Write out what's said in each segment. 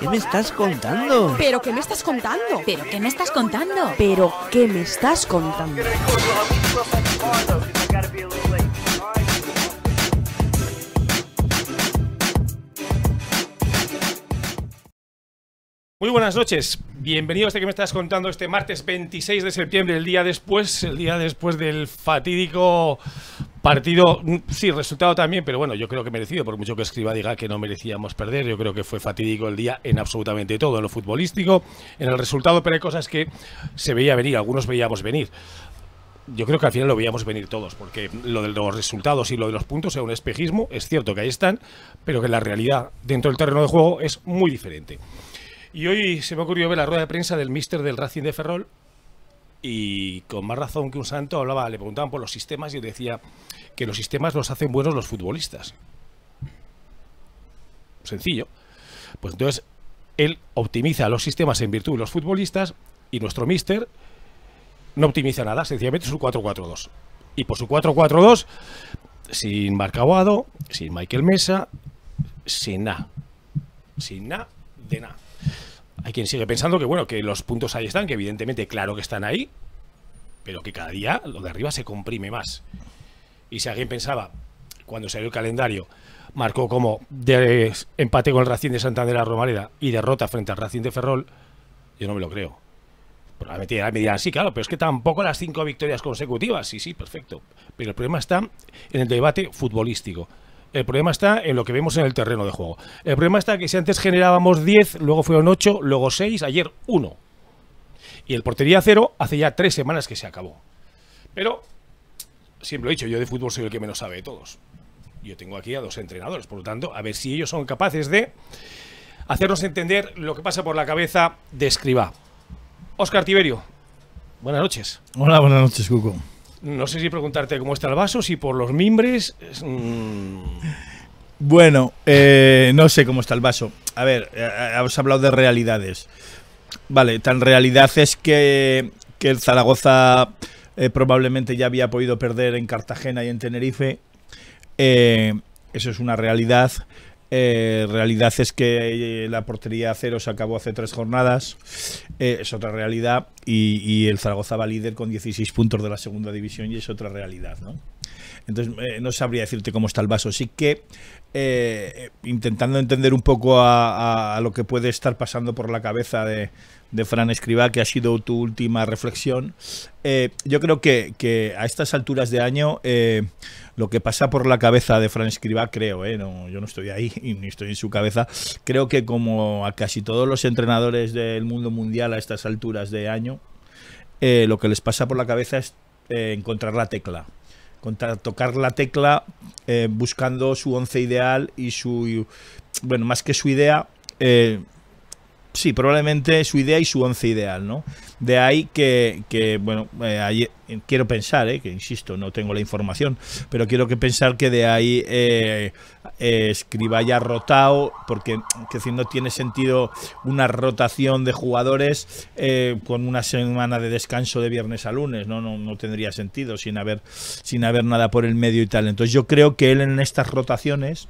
¿Qué me estás contando? ¿Pero qué me estás contando? ¿Pero qué me estás contando? ¿Pero qué me estás contando? Muy buenas noches, bienvenido a este que me estás contando este martes 26 de septiembre, el día después, el día después del fatídico partido, mm, sí, resultado también, pero bueno, yo creo que merecido, por mucho que escriba diga que no merecíamos perder, yo creo que fue fatídico el día en absolutamente todo, en lo futbolístico, en el resultado, pero hay cosas que se veía venir, algunos veíamos venir yo creo que al final lo veíamos venir todos, porque lo de los resultados y lo de los puntos es un espejismo, es cierto que ahí están, pero que la realidad dentro del terreno de juego es muy diferente. Y hoy se me ocurrió ver la rueda de prensa del mister del Racing de Ferrol y con más razón que un santo hablaba, le preguntaban por los sistemas y decía que los sistemas los hacen buenos los futbolistas. Sencillo. Pues entonces él optimiza los sistemas en virtud de los futbolistas y nuestro mister no optimiza nada, sencillamente su 4-4-2. Y por su 4-4-2, sin Marcaguado, sin Michael Mesa, sin nada. Sin nada de nada. Hay quien sigue pensando que, bueno, que los puntos ahí están, que evidentemente, claro que están ahí, pero que cada día lo de arriba se comprime más. Y si alguien pensaba, cuando salió el calendario, marcó como de empate con el Racing de Santander a Romareda y derrota frente al Racing de Ferrol, yo no me lo creo. Probablemente me dirán, sí, claro, pero es que tampoco las cinco victorias consecutivas. Sí, sí, perfecto. Pero el problema está en el debate futbolístico. El problema está en lo que vemos en el terreno de juego. El problema está que si antes generábamos 10, luego fueron 8, luego 6, ayer 1. Y el portería cero hace ya tres semanas que se acabó. Pero, siempre lo he dicho, yo de fútbol soy el que menos sabe de todos. Yo tengo aquí a dos entrenadores, por lo tanto, a ver si ellos son capaces de hacernos entender lo que pasa por la cabeza de Escribá. Oscar Tiberio, buenas noches. Hola, buenas noches, Cuco. No sé si preguntarte cómo está el vaso, si por los mimbres. Mm. Bueno, eh, no sé cómo está el vaso. A ver, hemos eh, eh, hablado de realidades. Vale, tan realidad es que, el Zaragoza probablemente ya había podido perder en Cartagena y en Tenerife. eso es una realidad. Eh, realidad es que eh, la portería a cero se acabó hace tres jornadas. Eh, es otra realidad. Y, el Zaragoza va líder con 16 puntos de la segunda división y es otra realidad, ¿no? Entonces, eh, no sabría decirte cómo está el vaso. Sí que eh, intentando entender un poco a, lo que puede estar pasando por la cabeza de, Fran Escribá, que ha sido tu última reflexión, eh, yo creo que, a estas alturas de año lo que pasa por la cabeza de Fran Escribá, creo, no, yo no estoy ahí ni estoy en su cabeza, creo que como a casi todos los entrenadores del mundo mundial a estas alturas de año, lo que les pasa por la cabeza es encontrar la tecla contra tocar la tecla eh, buscando su once ideal y su, bueno, más que su idea, eh, Sí, probablemente su idea y su once ideal, ¿no? De ahí que, que bueno, eh, eh, quiero pensar, eh, que insisto, no tengo la información, pero quiero que pensar que de ahí eh, eh ya rotado, porque que si no tiene sentido una rotación de jugadores con una semana de descanso de viernes a lunes, ¿no? No, no tendría sentido sin haber, sin haber nada por el medio y tal. Entonces yo creo que él en estas rotaciones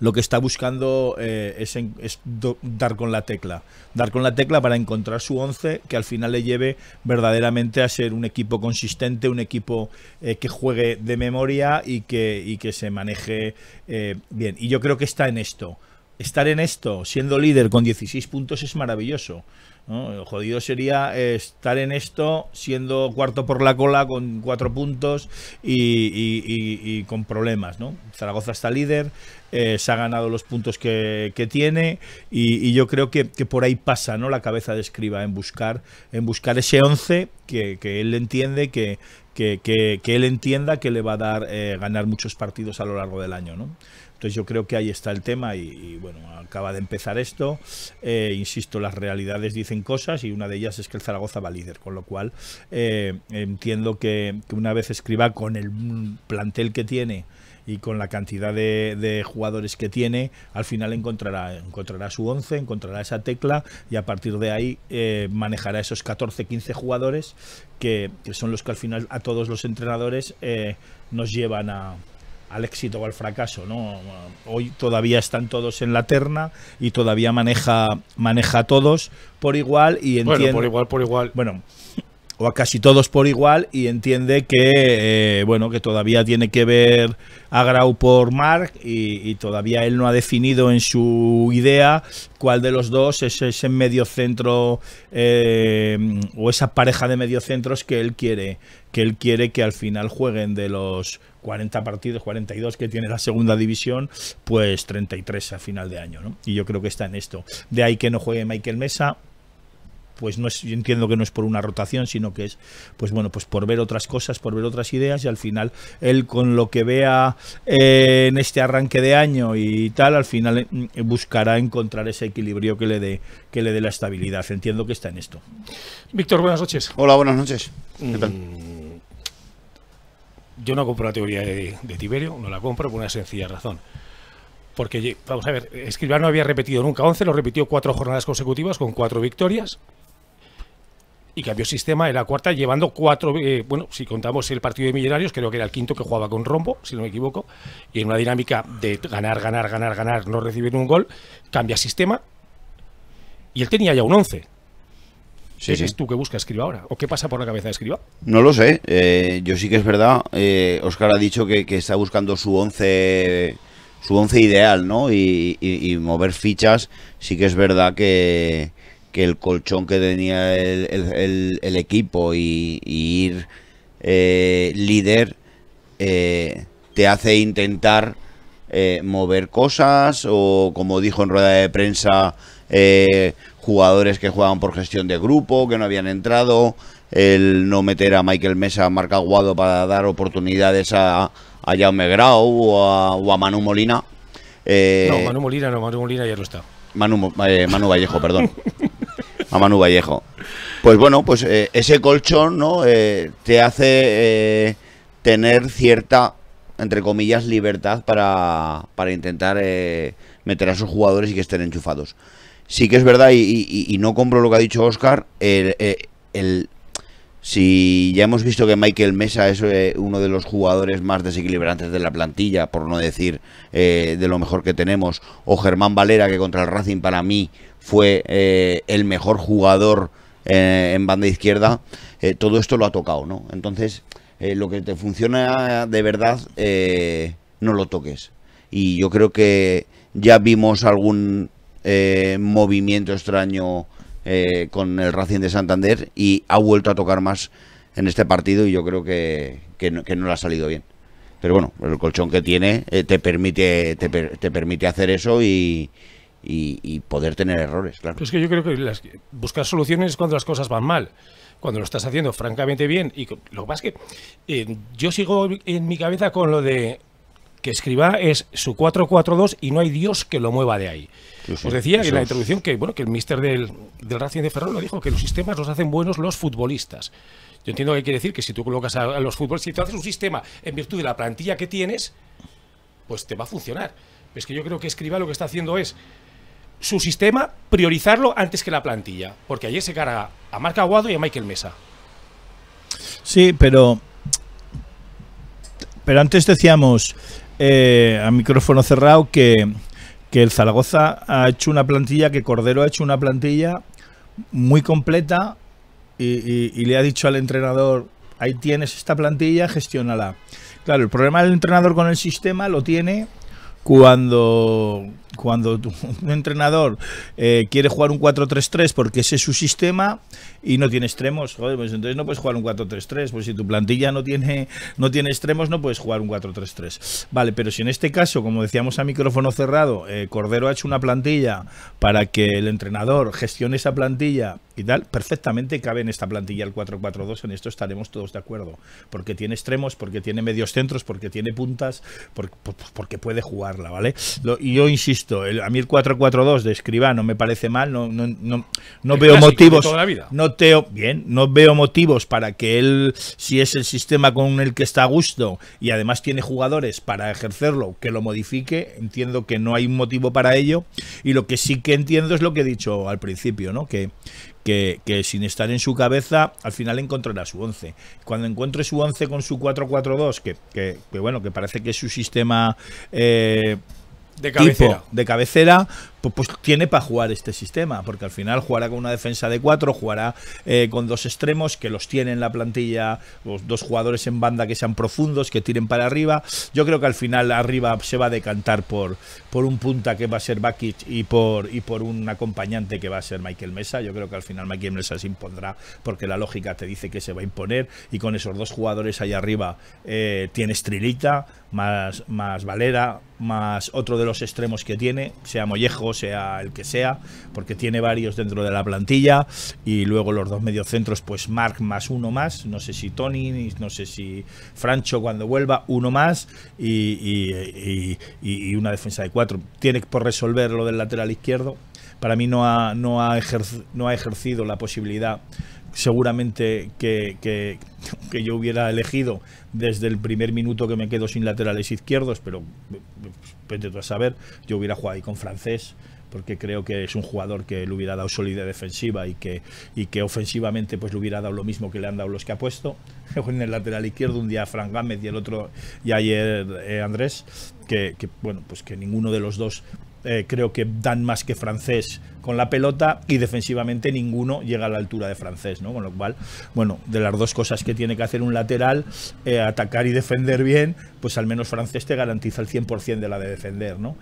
lo que está buscando eh, es, dar con la tecla. Dar con la tecla para encontrar su once que al final le lleve verdaderamente a ser un equipo consistente, un equipo eh, que juegue de memoria y que, que se maneje eh, bien. Y yo creo que está en esto. Estar en esto, siendo líder con 16 puntos, es maravilloso jodido sería eh, estar en esto siendo cuarto por la cola con cuatro puntos y, con problemas. ¿no? Zaragoza está líder, eh, se ha ganado los puntos que, tiene y, yo creo que, por ahí pasa ¿no? la cabeza de escriba en buscar, en buscar ese 11 que, él entiende que... él entienda que le va a dar eh, ganar muchos partidos a lo largo del año. ¿no? Entonces yo creo que ahí está el tema y, bueno, acaba de empezar esto. Eh, insisto, las realidades dicen cosas y una de ellas es que el Zaragoza va líder, con lo cual eh, entiendo que, una vez escriba con el plantel que tiene y con la cantidad de, jugadores que tiene, al final encontrará, encontrará su 11, encontrará esa tecla y a partir de ahí eh, manejará esos 14, 15 jugadores que, son los que al final a todos los entrenadores nos llevan a, al éxito o al fracaso. ¿no? Hoy todavía están todos en la terna y todavía maneja, maneja a todos por igual y entiende. Bueno, por igual, por igual. Bueno, o a casi todos por igual y entiende que eh, bueno que todavía tiene que ver a Grau por Mark y, todavía él no ha definido en su idea cuál de los dos es ese medio centro eh, o esa pareja de mediocentros que él quiere que él quiere que al final jueguen de los 40 partidos, 42 que tiene la segunda división, pues 33 a final de año, ¿no? Y yo creo que está en esto. De ahí que no juegue Michael Mesa, pues no yo entiendo que no es por una rotación, sino que es, pues bueno, pues por ver otras cosas, por ver otras ideas y al final él con lo que vea eh, en este arranque de año y tal, al final eh, buscará encontrar ese equilibrio que le dé que le dé la estabilidad. Entiendo que está en esto. Víctor, buenas noches. Hola, buenas noches. ¿Qué tal? Mm, yo no compro la teoría de, Tiberio, no la compro por una sencilla razón. Porque, vamos a ver, Escribano no había repetido nunca once, lo repitió cuatro jornadas consecutivas con cuatro victorias. Y cambió sistema en la cuarta, llevando cuatro. Eh, bueno, si contamos el partido de Millonarios, creo que era el quinto que jugaba con rombo, si no me equivoco. Y en una dinámica de ganar, ganar, ganar, ganar, no recibir un gol, cambia sistema. Y él tenía ya un 11 es tú que busca Escriba ahora? ¿O qué pasa por la cabeza de Escriba? No lo sé. Eh, yo sí que es verdad. Oscar eh, ha dicho que, está buscando su 11 su once ideal, ¿no? Y, mover fichas. Sí que es verdad que, el colchón que tenía el, equipo y, ir eh, líder te hace intentar mover cosas o, como dijo en rueda de prensa, jugadores que jugaban por gestión de grupo, que no habían entrado, el no meter a Michael Mesa, a Marc Aguado para dar oportunidades a, a Jaume Grau o a, Manu Molina. Eh, no, Manu Molina no, Manu Molina ya no está. Manu, eh, Manu Vallejo, perdón. A Manu Vallejo. Pues bueno, pues eh, ese colchón ¿no? Eh, te hace tener cierta, entre comillas, libertad para, para intentar meter a sus jugadores y que estén enchufados sí que es verdad, y, no compro lo que ha dicho Oscar, eh, el, si ya hemos visto que Michael Mesa es eh, uno de los jugadores más desequilibrantes de la plantilla, por no decir eh, de lo mejor que tenemos, o Germán Valera, que contra el Racing para mí fue el mejor jugador en banda izquierda, todo esto lo ha tocado, ¿no? Entonces, lo que te funciona de verdad, no lo toques. Y yo creo que ya vimos algún eh, movimiento extraño eh, con el Racing de Santander y ha vuelto a tocar más en este partido y yo creo que, no, que le ha salido bien. Pero bueno, el colchón que tiene eh, te, permite, te, permite hacer eso y, y, poder tener errores, claro. es que yo creo que buscar soluciones es cuando las cosas van mal. Cuando lo estás haciendo francamente bien. Y lo que pasa es que yo sigo en mi cabeza con lo de que escriba es su 442 y no hay Dios que lo mueva de ahí. Os decía en la introducción que bueno que el mister del, Racing de Ferrol lo dijo, que los sistemas los hacen buenos los futbolistas. Yo entiendo que quiere decir que si tú colocas a, los futbolistas, si tú haces un sistema en virtud de la plantilla que tienes, pues te va a funcionar. Es que yo creo que Escriba lo que está haciendo es su sistema priorizarlo antes que la plantilla, porque allí se cara a Marc Aguado y a Michael Mesa. Sí, pero pero antes decíamos eh, a micrófono cerrado que, el Zaragoza ha hecho una plantilla, que Cordero ha hecho una plantilla muy completa y, y le ha dicho al entrenador, ahí tienes esta plantilla, gestiónala. Claro, el problema del entrenador con el sistema lo tiene cuando, cuando un entrenador eh, quiere jugar un 4-3-3 porque ese es su sistema y no tiene extremos, pues entonces no puedes jugar un 4-3-3, pues si tu plantilla no tiene, no tiene extremos no puedes jugar un 4-3-3. Vale, pero si en este caso, como decíamos a micrófono cerrado, eh, Cordero ha hecho una plantilla para que el entrenador gestione esa plantilla y tal, perfectamente cabe en esta plantilla el 4-4-2, en esto estaremos todos de acuerdo, porque tiene extremos, porque tiene medios centros, porque tiene puntas, porque, porque puede jugarla, ¿vale? y yo insisto, el, a mí el 442 de escribano me parece mal, no, no, no, no veo motivos. No bien, no veo motivos para que él, si es el sistema con el que está a gusto y además tiene jugadores para ejercerlo, que lo modifique, entiendo que no hay un motivo para ello. Y lo que sí que entiendo es lo que he dicho al principio, ¿no? Que, que, sin estar en su cabeza, al final encontrará su 11. Cuando encuentre su 11 con su 4-4-2, que, bueno, que parece que es su sistema eh, de cabecera. de cabecera pues, pues, tiene para jugar este sistema, porque al final jugará con una defensa de cuatro, jugará eh, con dos extremos que los tiene en la plantilla, los dos jugadores en banda que sean profundos, que tiren para arriba. Yo creo que al final arriba se va a decantar por, por un punta que va a ser Bakic y por, y por un acompañante que va a ser Michael Mesa. Yo creo que al final Michael Mesa se impondrá porque la lógica te dice que se va a imponer y con esos dos jugadores ahí arriba eh, tiene tienes Trilita, más, más Valera, más otro de los extremos que tiene, sea Mollejo sea el que sea, porque tiene varios dentro de la plantilla y luego los dos mediocentros, pues Mark más uno más, no sé si Tony, no sé si Francho cuando vuelva, uno más y, una defensa de cuatro. Tiene por resolver lo del lateral izquierdo. Para mí no ha, ejercido, no ha ejercido la posibilidad seguramente que, yo hubiera elegido desde el primer minuto que me quedo sin laterales izquierdos, pero tú a saber, yo hubiera jugado ahí con francés porque creo que es un jugador que le hubiera dado solidez defensiva y que, y que ofensivamente pues le hubiera dado lo mismo que le han dado los que ha puesto. En el lateral izquierdo un día Frank Gámez y el otro y ayer eh, Andrés, que, bueno, pues que ninguno de los dos eh, creo que dan más que francés con la pelota y defensivamente ninguno llega a la altura de francés, ¿no? Con lo cual, bueno, de las dos cosas que tiene que hacer un lateral, eh, atacar y defender bien, pues al menos francés te garantiza el 100% de la de defender, ¿no?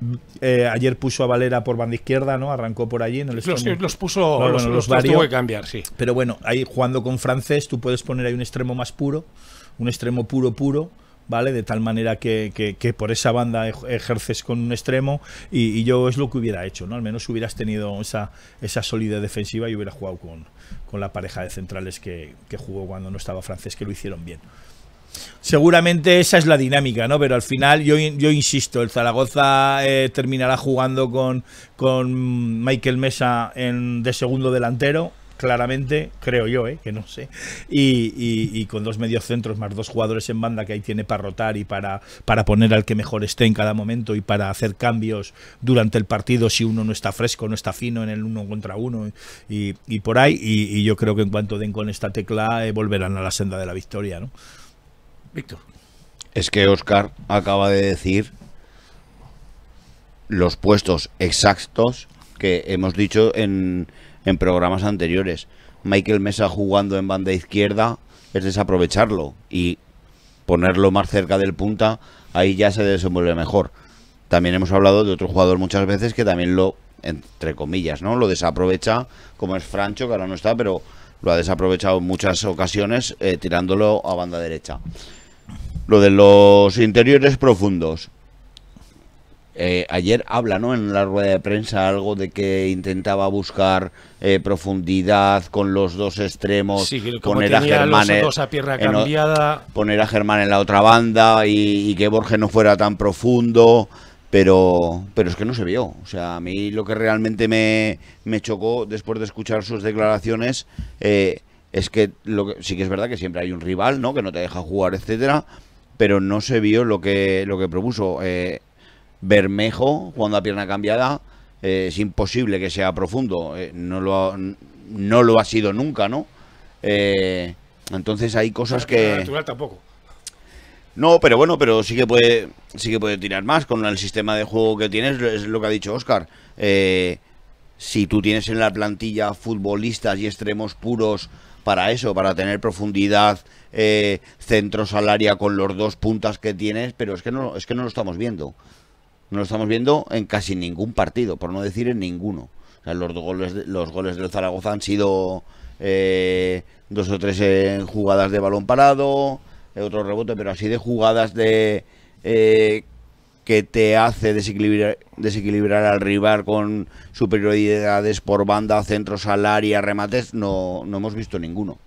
Mm, eh, ayer puso a Valera por banda izquierda, ¿no? Arrancó por allí en el Los, los puso, los tuvo que cambiar, sí. Pero bueno, ahí jugando con francés, tú puedes poner ahí un extremo más puro, un extremo puro, puro, ¿vale? De tal manera que, por esa banda ejerces con un extremo y, yo es lo que hubiera hecho, ¿no? Al menos hubieras tenido esa, esa solidez defensiva y hubiera jugado con, la pareja de centrales que, jugó cuando no estaba francés, que lo hicieron bien. Seguramente esa es la dinámica, ¿no? Pero al final, yo, insisto, el Zaragoza eh, terminará jugando con, Michael Mesa en, de segundo delantero, claramente, creo yo, ¿eh? que no sé. Y, con dos mediocentros más dos jugadores en banda que ahí tiene para rotar y para, para poner al que mejor esté en cada momento y para hacer cambios durante el partido si uno no está fresco, no está fino en el uno contra uno y, por ahí. Y, yo creo que en cuanto den con esta tecla eh, volverán a la senda de la victoria. ¿no? Víctor. Es que Oscar acaba de decir los puestos exactos que hemos dicho en, en programas anteriores. Michael Mesa jugando en banda izquierda es desaprovecharlo y ponerlo más cerca del punta, ahí ya se desenvuelve mejor. También hemos hablado de otro jugador muchas veces que también lo, entre comillas, ¿no? Lo desaprovecha, como es Francho, que ahora no está, pero lo ha desaprovechado en muchas ocasiones eh, tirándolo a banda derecha. Lo de los interiores profundos. Eh, ayer habla, En la rueda de prensa algo de que intentaba buscar eh, profundidad con los dos extremos, poner a Germán en, poner a en la otra banda y, que Borges no fuera tan profundo, pero pero es que no se vio. O sea, a mí lo que realmente me, chocó después de escuchar sus declaraciones eh, es que, lo sí que es verdad que siempre hay un rival, ¿no? Que no te deja jugar, etcétera, pero no se vio lo que lo que propuso. Bermejo cuando a pierna cambiada. Eh, es imposible que sea profundo. Eh, no, lo ha, sido nunca, ¿no? Eh, entonces hay cosas que. No, pero bueno, pero sí que puede, sí que puede tirar más con el sistema de juego que tienes, es lo que ha dicho Oscar. si tú tienes en la plantilla futbolistas y extremos puros para eso, para tener profundidad, eh, al área con los dos puntas que tienes, pero es es que no lo estamos viendo. No lo estamos viendo en casi ningún partido, por no decir en ninguno. los goles, los goles del Zaragoza han sido eh, dos o tres jugadas de balón parado, eh, otro rebote, pero así de jugadas de eh, que te hace desequilibrar, desequilibrar al rival con superioridades por banda, centros al área, remates, no, no hemos visto ninguno.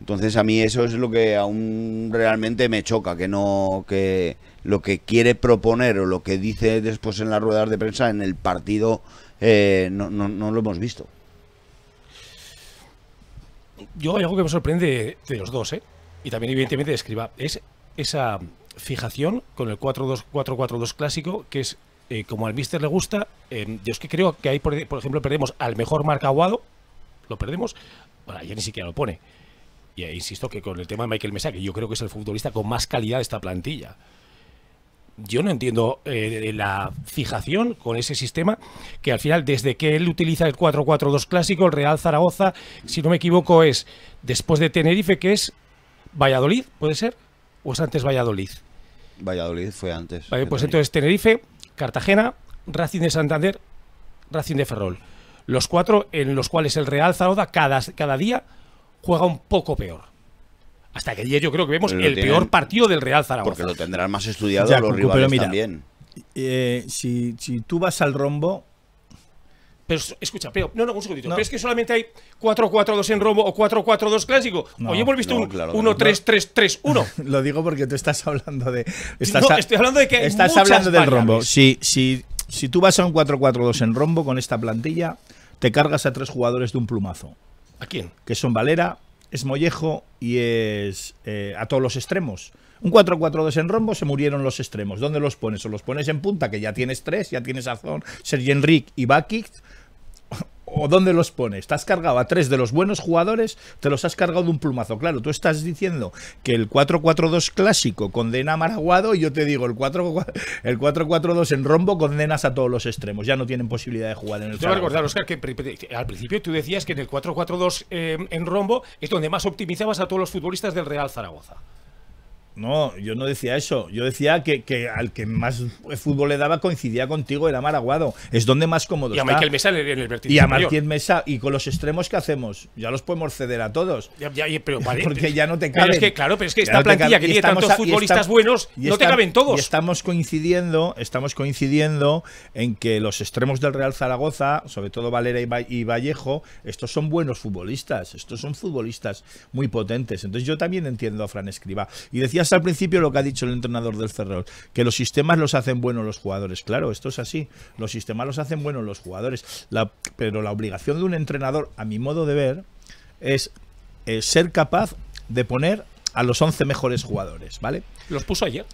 Entonces a mí eso es lo que aún realmente me choca, que no que lo que quiere proponer o lo que dice después en las ruedas de prensa en el partido eh, no, no, lo hemos visto. Yo hay algo que me sorprende de los dos, ¿eh? y también evidentemente de Escriba, es esa fijación con el 4 4 4 2 clásico, que es eh, como al Mister le gusta. yo es que creo que ahí, por, ejemplo, perdemos al mejor marca Aguado, lo perdemos, bueno, ya ni siquiera lo pone. Y eh, insisto que con el tema de Michael Mesa, que yo creo que es el futbolista con más calidad de esta plantilla. Yo no entiendo eh, la fijación con ese sistema que al final, desde que él utiliza el 4-4-2 clásico, el Real Zaragoza, si no me equivoco, es después de Tenerife, que es Valladolid, ¿puede ser? ¿O es antes Valladolid? Valladolid fue antes. pues entonces Tenerife, Cartagena, Racing de Santander, Racing de Ferrol. Los cuatro en los cuales el Real Zaragoza cada, cada día juega un poco peor. Hasta que día yo creo que vemos el peor partido del Real Zaragoza. Porque lo tendrán más estudiado los Cucu, rivales también. Eh, si, tú vas al rombo, pero escucha, pero no, no, un segundito. No. que solamente hay 4-4-2 en rombo o 4-4-2 clásico. No, hemos visto un 1-3-3-3-1. Lo digo porque tú estás hablando de. Estás estoy hablando de que. estás hablando del rombo. si tú vas a un 4-4-2 en rombo con esta plantilla, te cargas a tres jugadores de un plumazo. ¿A quién? Que son Valera, es Mollejo y es eh, a todos los extremos. Un 4-4-2 en rombo, se murieron los extremos. ¿Dónde los pones? O los pones en punta, que ya tienes tres, ya tienes azón? Zon, Sergi y Bakic, o dónde los pones. Te has cargado a tres de los buenos jugadores, te los has cargado de un plumazo. Claro, tú estás diciendo que el 4-4-2 clásico condena a Maraguado y yo te digo, el 4-4-2 en rombo condenas a todos los extremos. Ya no tienen posibilidad de jugar en el Te voy a recordar, Oscar, que al principio tú decías que en el 4-4-2 eh, en rombo es donde más optimizabas a todos los futbolistas del Real Zaragoza. No, yo no decía eso. Yo decía que, que al que más fútbol le daba coincidía contigo, era Maraguado. Es donde más cómodo está. Y a Michael Mesa en el vértice. Y a Martín Mesa. Y con los extremos, que hacemos? Ya los podemos ceder a todos. Ya, Porque ya no te caben. claro, pero es que esta plantilla que tiene tantos futbolistas buenos, no te caben todos. estamos coincidiendo, estamos coincidiendo en que los extremos del Real Zaragoza, sobre todo Valera y Vallejo, estos son buenos futbolistas. Estos son futbolistas muy potentes. Entonces yo también entiendo a Fran Escriba. Y decías al principio lo que ha dicho el entrenador del Cerro, que los sistemas los hacen buenos los jugadores. Claro, esto es así. Los sistemas los hacen buenos los jugadores. La, pero la obligación de un entrenador, a mi modo de ver, es, eh, ser capaz de poner a los 11 mejores jugadores, ¿vale? Los puso ayer.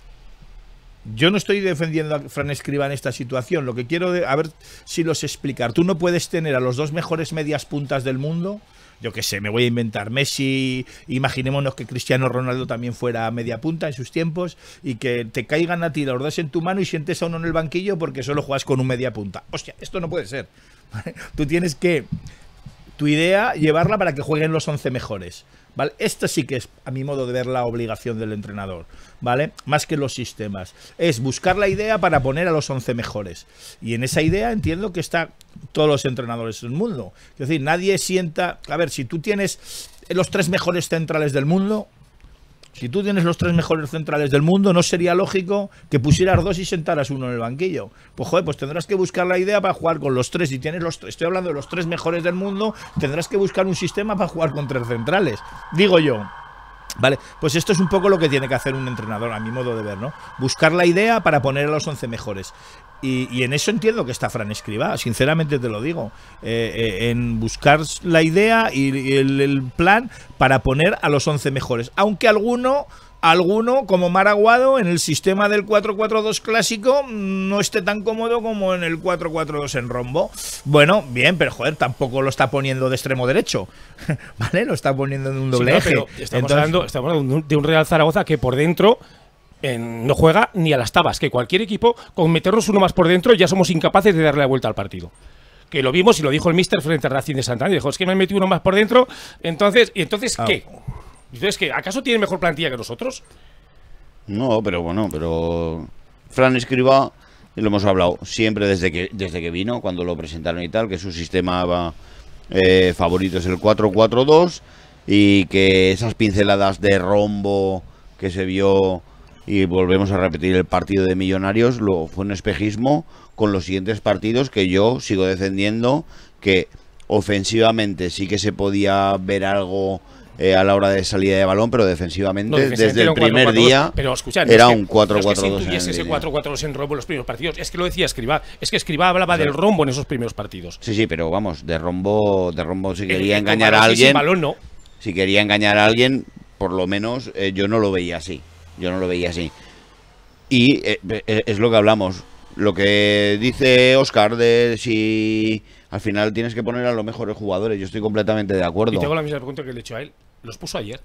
Yo no estoy defendiendo a Fran Escriba en esta situación. Lo que quiero, de, a ver si los explicar. Tú no puedes tener a los dos mejores medias puntas del mundo yo qué sé, me voy a inventar Messi, imaginémonos que Cristiano Ronaldo también fuera media punta en sus tiempos y que te caigan a ti los dos en tu mano y sientes a uno en el banquillo porque solo juegas con un media punta. Hostia, esto no puede ser. Tú tienes que tu idea llevarla para que jueguen los 11 mejores. ¿vale? Esta sí que es, a mi modo de ver, la obligación del entrenador, ¿vale? Más que los sistemas. Es buscar la idea para poner a los 11 mejores. Y en esa idea entiendo que están todos los entrenadores del mundo. Es decir, nadie sienta... A ver, si tú tienes los tres mejores centrales del mundo, si tú tienes los tres mejores centrales del mundo, no sería lógico que pusieras dos y sentaras uno en el banquillo. Pues joder, pues tendrás que buscar la idea para jugar con los tres. Si tienes los tres, estoy hablando de los tres mejores del mundo, tendrás que buscar un sistema para jugar con tres centrales. Digo yo. Vale, pues esto es un poco lo que tiene que hacer un entrenador, a mi modo de ver, ¿no? Buscar la idea para poner a los 11 mejores. Y, en eso entiendo que está Fran escriba sinceramente te lo digo. Eh, eh, en buscar la idea y, el, el plan para poner a los 11 mejores. Aunque alguno alguno como Maraguado en el sistema del 4-4-2 clásico no esté tan cómodo como en el 4-4-2 en rombo. Bueno, bien, pero joder, tampoco lo está poniendo de extremo derecho, ¿vale? Lo está poniendo en un doble eje. estamos, hablando, de un Real Zaragoza que por dentro no juega ni a las tabas, que cualquier equipo, con meternos uno más por dentro, ya somos incapaces de darle la vuelta al partido. Que lo vimos y lo dijo el mister frente a Racing de Santander. Dijo, es que me han metido uno más por dentro. Entonces, ¿y entonces ah. qué? Dices que, ¿acaso tiene mejor plantilla que nosotros? No, pero bueno, pero. Fran Escriba, lo hemos hablado siempre desde que, desde que vino, cuando lo presentaron y tal, que su sistema eh, favorito es el 4-4-2 y que esas pinceladas de rombo que se vio y volvemos a repetir el partido de Millonarios, lo, fue un espejismo con los siguientes partidos que yo sigo defendiendo que ofensivamente sí que se podía ver algo eh, a la hora de salida de balón, pero defensivamente, desde el primer día pero, era un 4-4-2. Es que ese en rombo en los primeros partidos, es que lo decía Escribá, es que Escribá hablaba del rombo en esos primeros partidos. Sí, sí, pero vamos, de rombo, de rombo si quería engañar a alguien. Si quería engañar a alguien, por lo menos eh, yo no lo veía así. Yo no lo veía así. Y eh, es lo que hablamos. Lo que dice Oscar de si al final tienes que poner a los mejores jugadores. Yo estoy completamente de acuerdo. Y tengo la misma pregunta que le he hecho a él. Los puso ayer.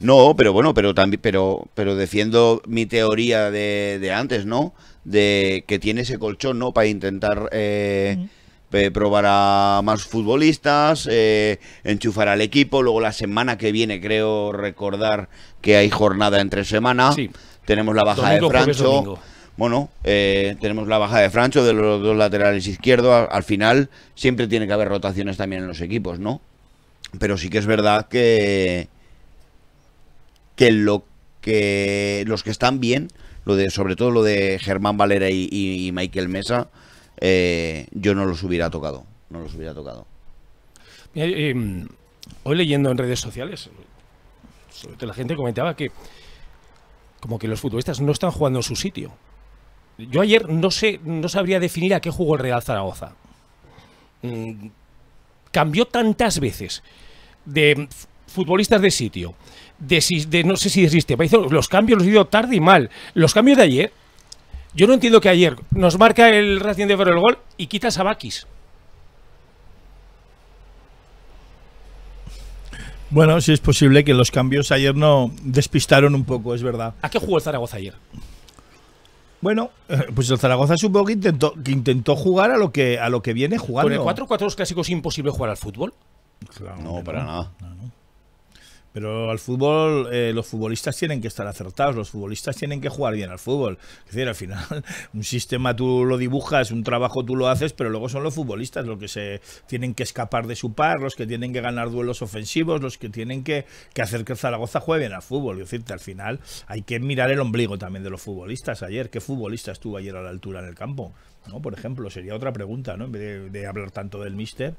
No, pero bueno, pero también, pero, pero defiendo mi teoría de, antes, ¿no? De que tiene ese colchón, ¿no? Para intentar eh, eh, probar a más futbolistas, eh, enchufar al equipo, luego la semana que viene creo recordar que hay jornada entre semana, sí. tenemos la baja de Francho, bueno, tenemos la baja de Francho de los dos laterales izquierdos, al final siempre tiene que haber rotaciones también en los equipos, ¿no? Pero sí que es verdad que, que lo que los que están bien, lo de, sobre todo lo de Germán Valera y, Michael Mesa, eh, yo no los hubiera tocado. No los hubiera tocado. Eh, em, hoy leyendo en redes sociales, la gente comentaba que como que los futbolistas no están jugando en su sitio. Yo ayer no sé, no sabría definir a qué jugó el Real Zaragoza. Mm, cambió tantas veces de futbolistas de sitio, de, no sé si existe los cambios los hizo tarde y mal. Los cambios de ayer, yo no entiendo que ayer nos marca el recién de Ferro el gol y quita a Bueno, sí es posible que los cambios ayer no despistaron un poco, es verdad. ¿A qué jugó el Zaragoza ayer? Bueno, eh, pues el Zaragoza supongo que intentó, que intentó jugar a lo que, a lo que viene jugando. Con el 4-4 es clásico es imposible jugar al fútbol. Claro, no, para nada. Pero al fútbol, eh, los futbolistas tienen que estar acertados, los futbolistas tienen que jugar bien al fútbol. Es decir, al final, un sistema tú lo dibujas, un trabajo tú lo haces, pero luego son los futbolistas los que se tienen que escapar de su par, los que tienen que ganar duelos ofensivos, los que tienen que, que hacer que Zaragoza juegue bien al fútbol. Es decirte, al final hay que mirar el ombligo también de los futbolistas. Ayer, ¿qué futbolista estuvo ayer a la altura en el campo? ¿No? Por ejemplo, sería otra pregunta, ¿no? En vez de, de hablar tanto del míster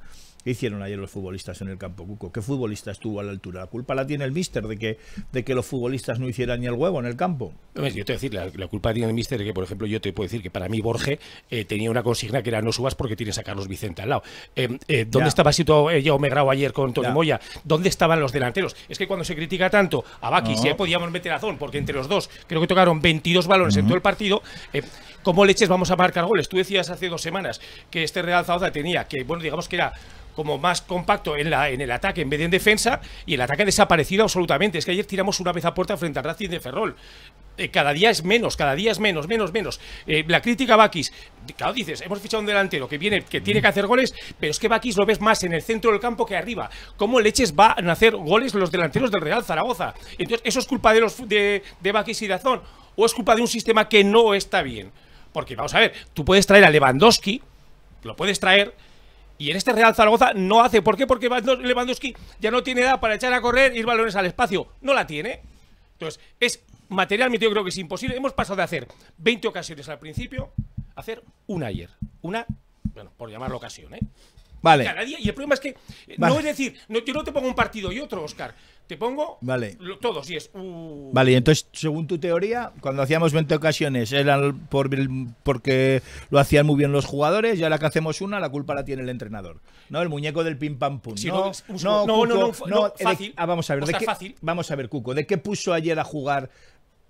hicieron ayer los futbolistas en el campo Cuco? ¿Qué futbolista estuvo a la altura? ¿La culpa la tiene el míster de que, de que los futbolistas no hicieran ni el huevo en el campo? yo te voy a decir, la, culpa tiene el míster de que, por ejemplo, yo te puedo decir que para mí Borge eh, tenía una consigna que era no subas porque tienes a Carlos Vicente al lado. Eh, eh, ¿Dónde estaba situado eh, Jaume ayer con Tony Moya? ¿Dónde estaban los delanteros? Es que cuando se critica tanto a Baki, si podíamos meter a Zon, porque entre los dos creo que tocaron 22 balones en todo el partido, ¿Cómo leches vamos a marcar goles? Tú decías hace dos semanas que este Real Zaragoza tenía que, bueno, digamos que era como más compacto en, la, en el ataque en vez de en defensa y el ataque ha desaparecido absolutamente. Es que ayer tiramos una vez a puerta frente al Racing de Ferrol. Eh, cada día es menos, cada día es menos, menos, menos. Eh, la crítica a Bakis, claro, dices, hemos fichado un delantero que viene, que tiene que hacer goles, pero es que Baquis lo ves más en el centro del campo que arriba. ¿Cómo leches van a hacer goles los delanteros del Real Zaragoza? Entonces, ¿eso es culpa de, los, de, y Dazón? ¿O es culpa de un sistema que no está bien? Porque vamos a ver, tú puedes traer a Lewandowski, lo puedes traer, y en este Real Zaragoza no hace. ¿Por qué? Porque Lewandowski ya no tiene edad para echar a correr, ir balones al espacio. No la tiene. Entonces, es materialmente yo creo que es imposible. Hemos pasado de hacer 20 ocasiones al principio a hacer una ayer. Una, bueno, por llamarlo ocasión, ¿eh? Vale. y el problema es que eh, no es decir, yo no te pongo un partido y otro, Oscar te pongo vale. todos uh. y es. Vale, entonces, según tu teoría, cuando hacíamos 20 ocasiones eran por, porque lo hacían muy bien los jugadores, y ahora que hacemos una, la culpa la tiene el entrenador. ¿No? El muñeco del pim pam pum. no, no, no, no, ah, vamos a ver, de qué, Vamos a ver, Cuco, ¿de qué puso ayer a jugar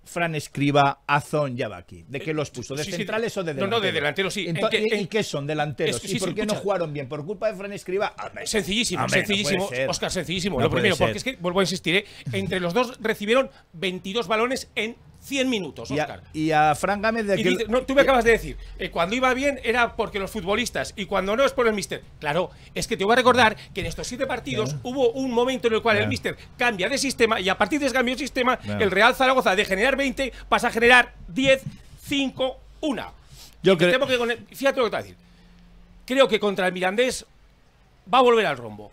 Fran Escriba, Azón y Abaki? ¿De qué eh, los puso? ¿De centrales o de delanteros? No, no, de delanteros, sí. ¿En, qué, ¿Y qué son delanteros? ¿Y por qué no jugaron bien? ¿Por culpa de Fran Escriba? Ah, sencillísimo, sencillísimo. Oscar, sencillísimo. lo primero, porque es que, vuelvo a insistir, ¿eh? entre los dos recibieron 22 balones en 100 minutos, Oscar. Y a, de no, Tú me acabas de decir, eh, cuando iba bien era porque los futbolistas y cuando no es por el mister. Claro, es que te voy a recordar que en estos siete partidos hubo un momento en el cual el mister cambia de sistema y a partir de ese cambio de sistema, el Real Zaragoza de generar 20 pasa a generar 10, 5, 1. Yo creo. Que Fíjate lo que te voy a decir. Creo que contra el Mirandés va a volver al rombo.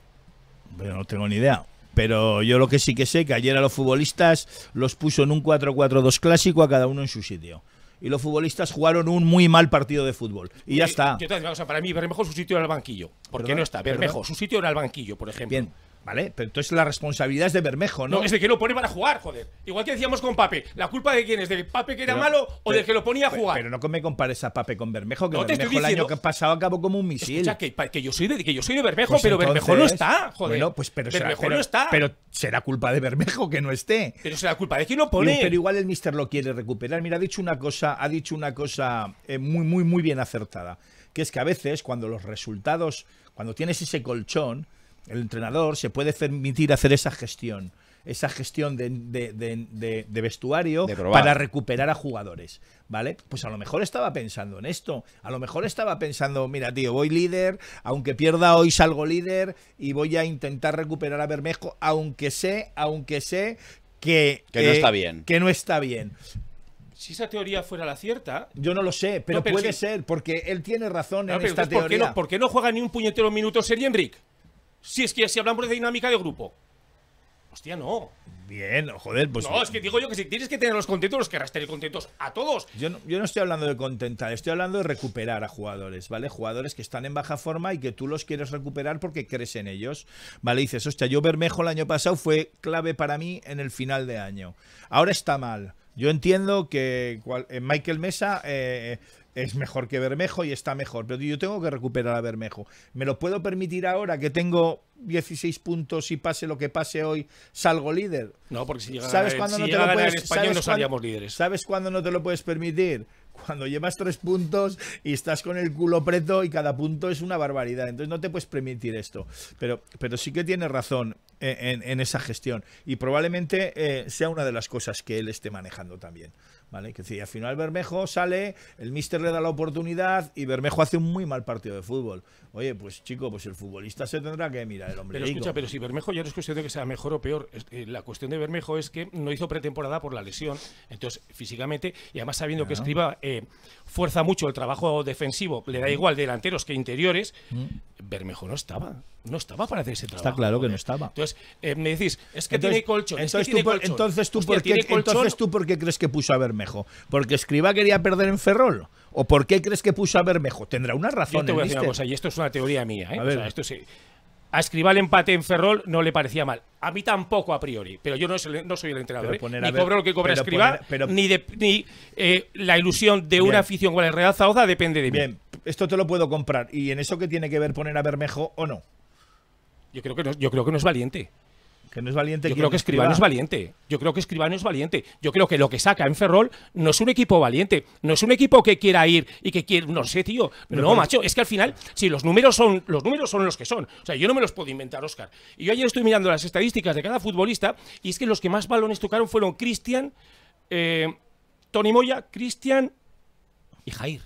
Pero no tengo ni idea. Pero yo lo que sí que sé que ayer a los futbolistas los puso en un 4-4-2 clásico a cada uno en su sitio y los futbolistas jugaron un muy mal partido de fútbol. Y ya eh, está. Yo o sea, para mí, Bermejo su sitio era el banquillo. Porque no está? ver mejor, su sitio era el banquillo, por ejemplo. Bien, ¿Vale? Pero entonces la responsabilidad es de Bermejo, ¿no? No, es de que lo pone para jugar, joder. Igual que decíamos con Pape. ¿La culpa de quién es? de Pape que era malo o de que lo ponía a jugar? Pero, no me compares a Pape con Bermejo, que no, Bermejo el año que pasado acabó como un misil. Escucha, que, que, yo, soy de, que yo soy de Bermejo, pues pero Bermejo no está, joder. Bueno, pues pero será, está. Pero será culpa de Bermejo que no esté. Pero será culpa de que lo pone. Pero igual el mister lo quiere recuperar. Mira, ha dicho una cosa, ha dicho una cosa eh, muy, muy, muy bien acertada. Que es que a veces cuando los resultados, cuando tienes ese colchón el entrenador se puede permitir hacer esa gestión esa gestión de, vestuario para recuperar a jugadores, ¿vale? Pues a lo mejor estaba pensando en esto, a lo mejor estaba pensando, mira, tío, voy líder, aunque pierda hoy salgo líder y voy a intentar recuperar a Bermejo, aunque sé, aunque sé que... Que no eh, está bien. Que no está bien. Si esa teoría fuera la cierta. Yo no lo sé, pero, puede ser, porque él tiene razón en esta teoría. no, ¿Por qué no juega ni un puñetero minuto serie, Enric? Si es que si hablamos de dinámica de grupo. Hostia, no. Bien, joder, pues. No, es que digo yo que si tienes que tener los contentos, los querrás tener contentos a todos. Yo no, estoy hablando de contentar, estoy hablando de recuperar a jugadores, ¿vale? Jugadores que están en baja forma y que tú los quieres recuperar porque crees en ellos, ¿vale? dices, hostia, yo Bermejo el año pasado fue clave para mí en el final de año. Ahora está mal. Yo entiendo que eh, Michael Mesa eh, es mejor que Bermejo y está mejor, pero yo tengo que recuperar a Bermejo. ¿Me lo puedo permitir ahora que tengo 16 puntos y pase lo que pase hoy, salgo líder? No, porque si llega ¿Sabes cuándo no salíamos líderes. ¿Sabes cuándo no te lo puedes permitir? Cuando llevas tres puntos y estás con el culo preto y cada punto es una barbaridad. Entonces no te puedes permitir esto. Pero, pero sí que tiene razón. En, esa gestión. Y probablemente eh, sea una de las cosas que él esté manejando también. ¿vale? Que si al final Bermejo sale, el mister le da la oportunidad y Bermejo hace un muy mal partido de fútbol. Oye, pues chico, pues el futbolista se tendrá que mirar el hombre. Pero escucha, pero si Bermejo ya no es cuestión de que sea mejor o peor. Eh, la cuestión de Bermejo es que no hizo pretemporada por la lesión. Entonces, físicamente, y además sabiendo que escriba eh, fuerza mucho el trabajo defensivo, le da igual delanteros que interiores, Bermejo no estaba. No estaba para hacer ese trabajo. Está claro que ¿eh? no estaba. Entonces, me decís, es que tiene colchón. Entonces, tú, entonces, tú por qué, entonces por qué crees que puso a Bermejo. Porque Escriba quería perder en Ferrol. ¿O por qué crees que puso a Bermejo? Tendrá una razón. Yo te voy a decir una cosa, y esto es una teoría mía. ¿eh? A, o sea, esto empate en Ferrol no le parecía mal. A mí tampoco a priori, pero yo no, soy, el entrenador. ¿eh? Ni cobro lo que cobra pero ni, ni eh, la ilusión de una afición con el Real Zaragoza depende de mí. Bien, esto te lo puedo comprar. ¿Y en eso qué tiene que ver poner a Bermejo o no? Yo creo que no, yo creo que no es valiente no es valiente. Yo creo que Escribano es valiente. Yo creo que Escribano es valiente. Yo creo que lo que saca en Ferrol no es un equipo valiente. No es un equipo que quiera ir y que quiere. No sé, tío. Pero no, macho. Es que al final, si los números son los números son los que son. O sea, yo no me los puedo inventar, Oscar. Y yo ayer estoy mirando las estadísticas de cada futbolista y es que los que más balones tocaron fueron Cristian, eh, Tony Moya, Cristian y Jair.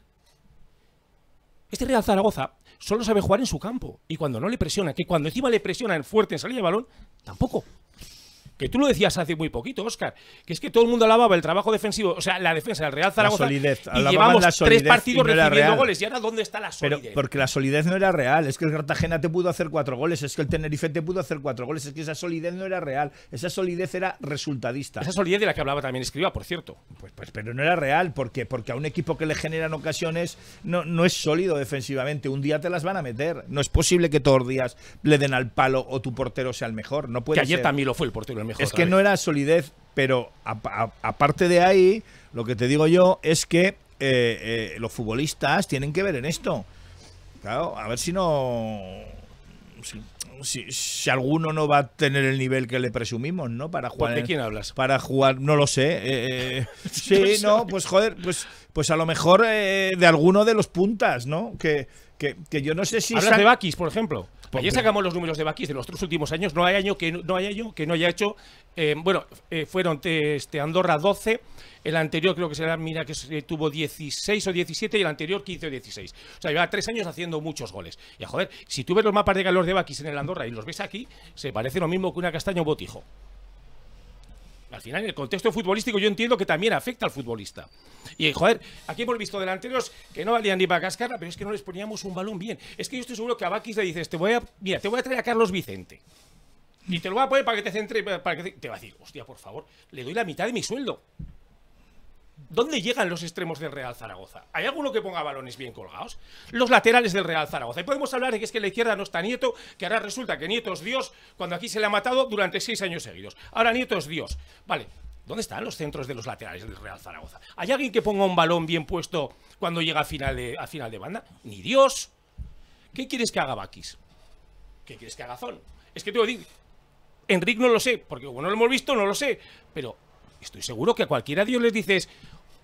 Este Real Zaragoza solo sabe jugar en su campo. Y cuando no le presiona, que cuando encima le en fuerte en salida de balón, tampoco que tú lo decías hace muy poquito, Oscar, que es que todo el mundo alababa el trabajo defensivo, o sea, la defensa del Real Zaragoza. solidez, y llevamos la tres partidos recibiendo goles. ¿Y ahora dónde está la solidez? porque la solidez no era real. Es que el Cartagena te pudo hacer cuatro goles. Es que el Tenerife te pudo hacer cuatro goles. Es que esa solidez no era real. Esa solidez era resultadista. Esa solidez de la que hablaba también Escriba, por cierto. Pues, pues pero no era real. porque Porque a un equipo que le generan ocasiones no, no es sólido defensivamente. Un día te las van a meter. No es posible que todos los días le den al palo o tu portero sea el mejor. No puede que ayer también lo fue el portero. Es que no era solidez, pero aparte de ahí, lo que te digo yo es que eh, eh, los futbolistas tienen que ver en esto. a ver si no. Si, alguno no va a tener el nivel que le presumimos, ¿no? Para jugar. de quién hablas? Para jugar, no lo sé. Eh, sí, no, pues joder, pues, pues a lo mejor de alguno de los puntas, ¿no? Que, que, yo no sé si. ¿Hablas de Bakis, por ejemplo? ya sacamos los números de Baquis de los tres últimos años. No hay año que no, haya año que no haya hecho. Eh, bueno, eh, fueron este, Andorra 12, el anterior creo que será, mira, que tuvo 16 o 17 y el anterior 15 o 16. O sea, lleva tres años haciendo muchos goles. Y a joder, si tú ves los mapas de calor de Bakis en el Andorra y los ves aquí, se parece lo mismo que una castaña o botijo al final, en el contexto futbolístico, yo entiendo que también afecta al futbolista. Y, joder, aquí hemos visto delanteros que no valían ni para cascarla, pero es que no les poníamos un balón bien. Es que yo estoy seguro que a Bakis le dices, te voy a, mira, te voy a traer a Carlos Vicente. Y te lo voy a poner para que te centre, para que te, te va a decir, hostia, por favor, le doy la mitad de mi sueldo. ¿Dónde llegan los extremos del Real Zaragoza? ¿Hay alguno que ponga balones bien colgados? Los laterales del Real Zaragoza. Y podemos hablar de que es que la izquierda no está Nieto, que ahora resulta que Nieto es Dios, cuando aquí se le ha matado durante seis años seguidos. Ahora Nieto es Dios. Vale, ¿Dónde están los centros de los laterales del Real Zaragoza? ¿Hay alguien que ponga un balón bien puesto cuando llega al final de, final de banda? ¡Ni Dios! ¿Qué quieres que haga Baquis? ¿Qué quieres que haga Zon? Es que te a decir, Enric no lo sé, porque bueno, lo hemos visto, no lo sé. Pero estoy seguro que a cualquiera de le les dices,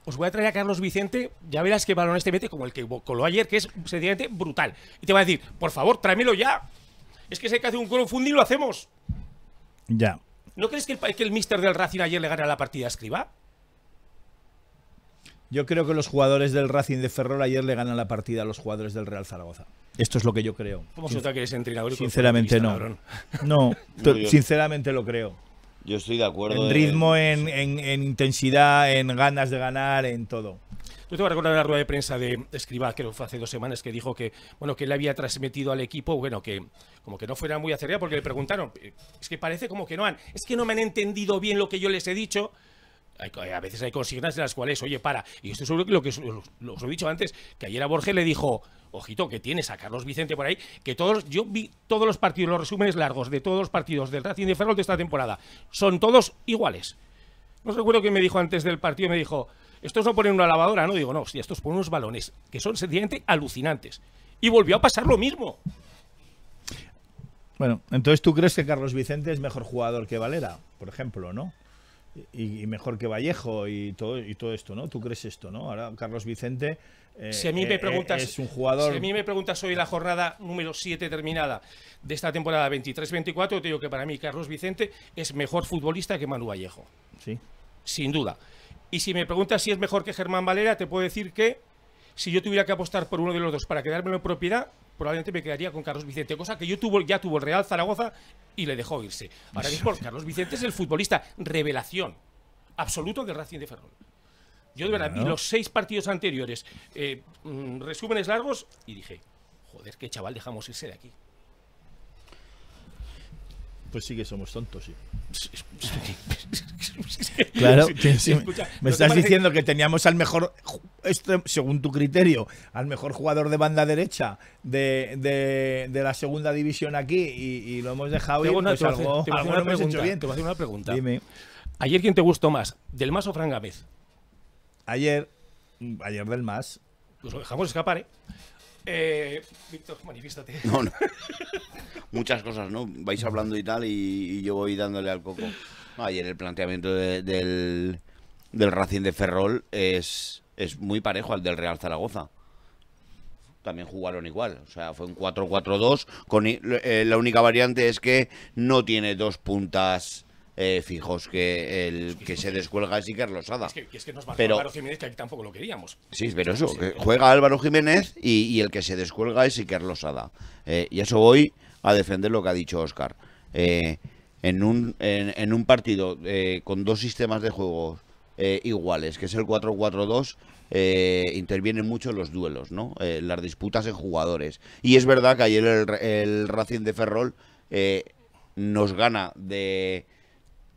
os voy a traer a Carlos Vicente, ya verás que balón este mete como el que coló ayer, que es sencillamente brutal. Y te va a decir, por favor, tráemelo ya. Es que sé que hace un crowdfunding lo hacemos. Ya. ¿No crees que el, que el mister del Racing ayer le gana la partida a Escriba? Yo creo que los jugadores del Racing de Ferrol ayer le ganan la partida a los jugadores del Real Zaragoza. Esto es lo que yo creo. ¿Cómo se que eres entrenador? sinceramente No, no sinceramente lo creo. Yo estoy de acuerdo. En ritmo, en, intensidad, en ganas de ganar, en todo. Yo tengo que recordar la rueda de prensa de Escribá, que fue hace dos semanas, que dijo que, bueno, que le había transmitido al equipo, bueno, que como que no fuera muy acelerado, porque le preguntaron, eh, es que parece como que no han, es que no me han entendido bien lo que yo les he dicho, eh, a veces hay consignas de las cuales, oye, para. Y esto es lo que os, he dicho antes, que ayer a Borges le dijo, ojito, que tienes a Carlos Vicente por ahí, que todos, yo vi todos los partidos, los resúmenes largos de todos los partidos del Racing de Ferrol de esta temporada, son todos iguales. No recuerdo que me dijo antes del partido, me dijo, esto no ponen una lavadora, no digo, no, si estos ponen unos balones, que son sencillamente alucinantes. Y volvió a pasar lo mismo. Bueno, entonces tú crees que Carlos Vicente es mejor jugador que Valera, por ejemplo, ¿no? y, mejor que Vallejo y todo, y todo esto, ¿no? ¿Tú crees esto, no? Ahora Carlos Vicente eh, si a mí me eh, preguntas, es un jugador... Si a mí me preguntas hoy la jornada número 7 terminada de esta temporada 23-24, te digo que para mí Carlos Vicente es mejor futbolista que Manu Vallejo. Sí. Sin duda. Y si me preguntas si es mejor que Germán Valera, te puedo decir que si yo tuviera que apostar por uno de los dos para quedarme en propiedad, probablemente me quedaría con Carlos Vicente, cosa que yo ya tuvo el Real Zaragoza y le dejó irse. Ahora mismo Carlos Vicente es el futbolista revelación absoluto del Racing de Ferrol. Yo de verdad vi los seis partidos anteriores, eh, mm, resúmenes largos, y dije, joder, qué chaval, dejamos irse de aquí. Pues sí que somos tontos, sí. Claro, me estás diciendo que... teníamos al mejor, este, según tu criterio, al mejor jugador de banda derecha de, de, la segunda división aquí y, lo hemos dejado y una, pues Te voy a hacer una pregunta. ¿Ayer quién te gustó más? ¿Del o Fran Gámez? Ayer, ayer del Más. Pues lo dejamos escapar, ¿eh? eh Víctor, manifiéstate. Muchas cosas, ¿no? Vais hablando y tal, y, yo voy dándole al coco ayer el planteamiento del, del Racing de Ferrol es, es muy parejo al del Real Zaragoza también jugaron igual. O sea, fue un 4-4-2. Con, eh, la única variante es que no tiene dos puntas. Eh, fijos que el que se descuelga es Iker Losada. Es que, es que nos pero, Álvaro Jiménez, que aquí tampoco lo queríamos. Sí, pero eso, juega Álvaro Jiménez y, el que se descuelga es Iker Losada. Eh, y eso voy a defender lo que ha dicho Oscar. Eh, en un, en, un partido eh, con dos sistemas de juego eh, iguales, que es el 4-4-2, eh, intervienen mucho los duelos, ¿no? las disputas en jugadores. Y es verdad que ayer el, el Racing de Ferrol nos gana de...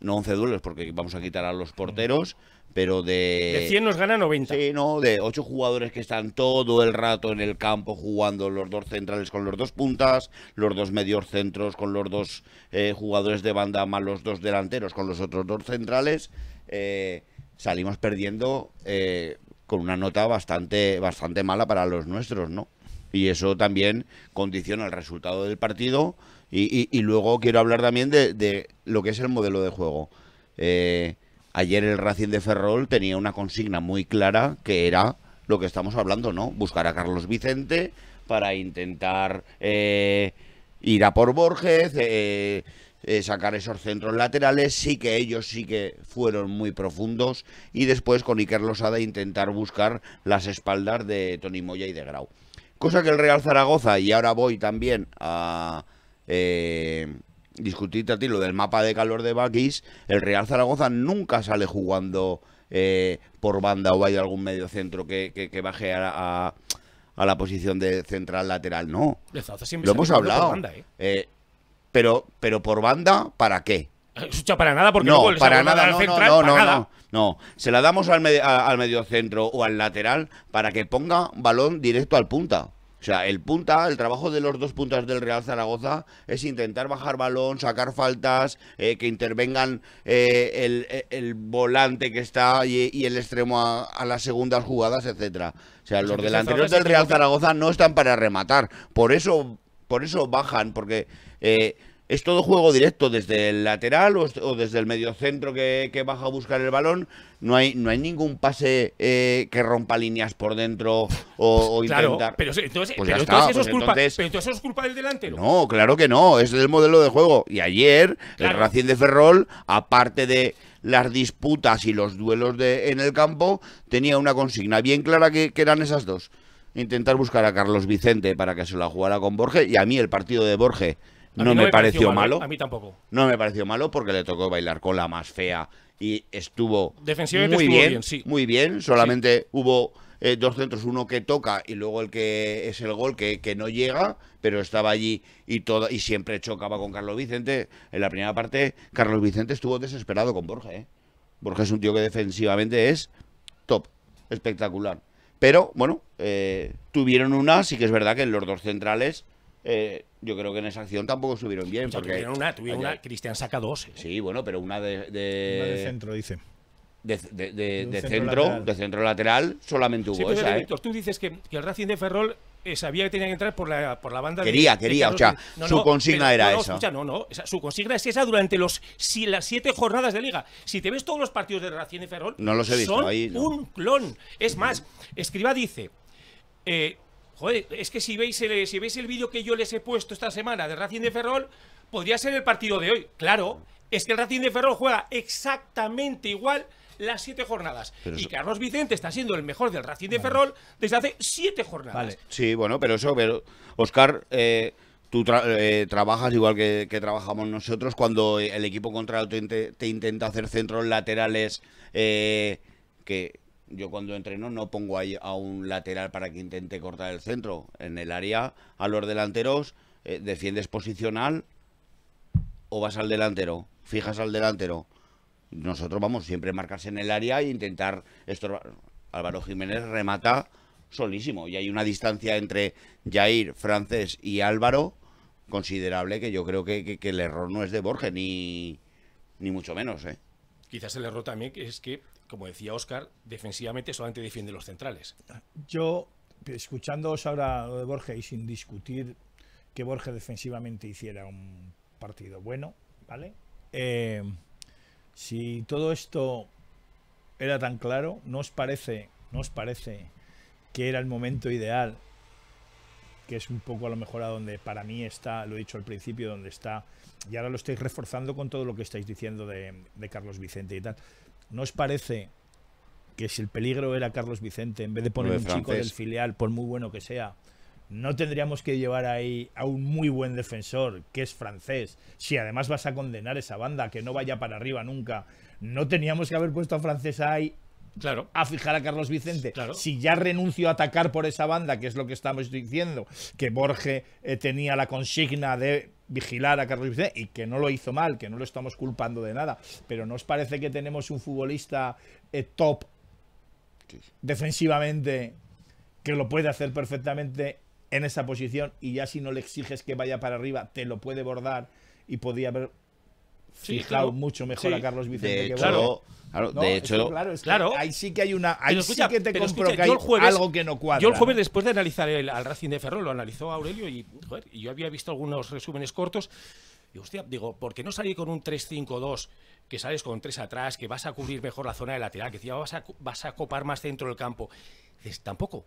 No 11 duelos, porque vamos a quitar a los porteros, pero de... De 100 nos gana 90. Sí, no, de 8 jugadores que están todo el rato en el campo jugando los dos centrales con los dos puntas, los dos medios centros con los dos eh, jugadores de banda más los dos delanteros con los otros dos centrales, eh, salimos perdiendo eh, con una nota bastante, bastante mala para los nuestros, ¿no? Y eso también condiciona el resultado del partido. Y, luego quiero hablar también de, de, lo que es el modelo de juego. Eh, Ayer el Racing de Ferrol tenía una consigna muy clara que era lo que estamos hablando, ¿no? Buscar a Carlos Vicente para intentar eh, ir a por Borges, eh, eh, sacar esos centros laterales. Sí que ellos sí que fueron muy profundos. Y después con Iker Losada intentar buscar las espaldas de Tony Moya y de Grau. Cosa que el Real Zaragoza, y ahora voy también a discutirte a ti lo del mapa de calor de Bakis, el Real Zaragoza nunca sale jugando eh, por banda o hay algún medio centro que, que, baje a, la posición de central lateral. No. Lo hemos hablado. ¿eh? Eh, pero, pero por banda, ¿para qué? para nada, porque no, para nada, no, no, no, no, Se la damos al, al medio centro o al lateral para que ponga balón directo al punta. O sea, el punta, el trabajo de los dos puntas del Real Zaragoza es intentar bajar balón, sacar faltas, eh, que intervengan eh, eh, el, volante que está y, el extremo a, las segundas jugadas, etcétera. O sea, pues los delanteros del Real Zaragoza no están para rematar. Por eso, por eso bajan, porque eh, ¿Es todo juego directo desde el lateral o, desde el mediocentro que, que baja a buscar el balón? No hay, no hay ningún pase eh, que rompa líneas por dentro o, o claro, Pero entonces, es culpa, del delantero. No, claro que no, es del modelo de juego. Y ayer, el Racing de Ferrol, aparte de las disputas y los duelos de, en el campo, tenía una consigna bien clara que, que eran esas dos. Intentar buscar a Carlos Vicente para que se la jugara con Borges y a mí el partido de Borges no, me, pareció, malo, ¿eh? A mí tampoco. No me pareció malo porque le tocó bailar con la más fea y estuvo muy bien, sí. muy bien. Solamente hubo eh, dos centros, uno que toca y luego el que es el gol que, no llega, pero estaba allí y y siempre chocaba con Carlos Vicente. En la primera parte, Carlos Vicente estuvo desesperado con Borges. ¿eh? Borges es un tío que defensivamente es top, espectacular. Pero bueno, tuvieron una, sí que es verdad que en los dos centrales yo creo que en esa acción tampoco subieron bien. porque tuvieron una, Cristian saca dos. ¿eh? Sí, bueno, pero una de, Una de centro, dice. De, centro, de centro lateral, solamente hubo esa. ¿eh? tú dices que, el Racing de Ferrol eh, sabía que tenía que entrar por la, por la banda quería, Quería, quería, o sea, su consigna era no, esa. Escucha, no, no, su consigna es esa durante los si, las siete jornadas de liga. Si te ves todos los partidos del Racing de Ferrol, no los he visto, son un clon. Es más, Escriba dice... Eh, Joder, es que si veis el, si el vídeo que yo les he puesto esta semana de Racing de Ferrol, podría ser el partido de hoy. Claro, es que el Racing de Ferrol juega exactamente igual las siete jornadas. y Carlos Vicente está siendo el mejor del Racing de Ferrol desde hace siete jornadas. Sí, bueno, pero eso, pero Oscar, eh, tú eh, trabajas igual que, trabajamos nosotros cuando el equipo contrario te, te intenta hacer centros laterales eh, que yo cuando entreno no pongo ahí a un lateral para que intente cortar el centro. En el área, a los delanteros, eh, defiendes posicional o vas al delantero, fijas al delantero. Nosotros vamos siempre a marcarse en el área e intentar estorbar. Álvaro Jiménez remata solísimo y hay una distancia entre Jair, Francés y Álvaro considerable que yo creo que, el error no es de Borges ni, mucho menos. ¿eh? Quizás el error también es que como decía Oscar, defensivamente solamente defiende los centrales. Yo, escuchándoos ahora lo de Borja y sin discutir que Borja defensivamente hiciera un partido bueno, ¿vale? Eh, si todo esto era tan claro, ¿no os parece, no os parece que era el momento ideal? Que es un poco a lo mejor a donde para mí está, lo he dicho al principio, donde está, y ahora lo estáis reforzando con todo lo que estáis diciendo de Carlos Vicente y tal. ¿no os parece que si el peligro era Carlos Vicente, en vez de poner un chico del filial, por muy bueno que sea, no tendríamos que llevar ahí a un muy buen defensor que es francés. Si además vas a condenar esa banda que no vaya para arriba nunca, no teníamos que haber puesto a francés ahí. Claro. A fijar a Carlos Vicente. Si ya renuncio a atacar por esa banda, que es lo que estamos diciendo, que Borge eh, tenía la consigna de vigilar a Carlos Vicente y que no lo hizo mal, que no lo estamos culpando de nada. Pero ¿no os parece que tenemos un futbolista eh, top defensivamente que lo puede hacer perfectamente en esa posición y ya si no le exiges que vaya para arriba, te lo puede bordar y podía haber sí, claro. mucho mejor a Carlos Vicente de que claro. Claro, de hecho, claro, claro, ahí sí que hay una. Ahí sí que te compro que hay algo que no cuadra. Yo el jueves, después de analizar el, al Racing de Ferrol, lo analizó Aurelio y, yo había visto algunos resúmenes cortos. Y hostia, digo, ¿por qué no salir con un 3-5-2? Que sales con 3 atrás, que vas a cubrir mejor la zona de lateral, que vas a, vas a copar más dentro del campo. Dices, tampoco.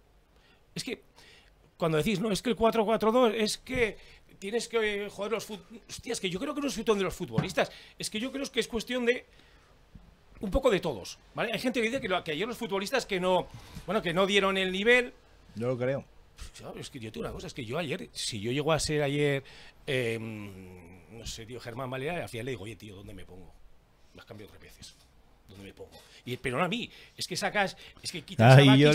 Es que cuando decís, no, es que el 4-4-2, es que tienes que eh, joder los futbolistas. Hostia, es que yo creo que no es cuestión de los futbolistas. Es que yo creo que es cuestión de un poco de todos. ¿vale? Hay gente que dice que, ayer los futbolistas que no, bueno, que no dieron el nivel. No lo creo. Es que yo tengo una cosa, es que yo ayer, si yo llego a ser ayer, em, no sé, tío, Germán Valera, al final le digo, oye, tío, ¿dónde me pongo? Me has cambiado tres veces. ¿Dónde me pongo? Y, pero no a mí, es que sacas, es que quitas a Y yo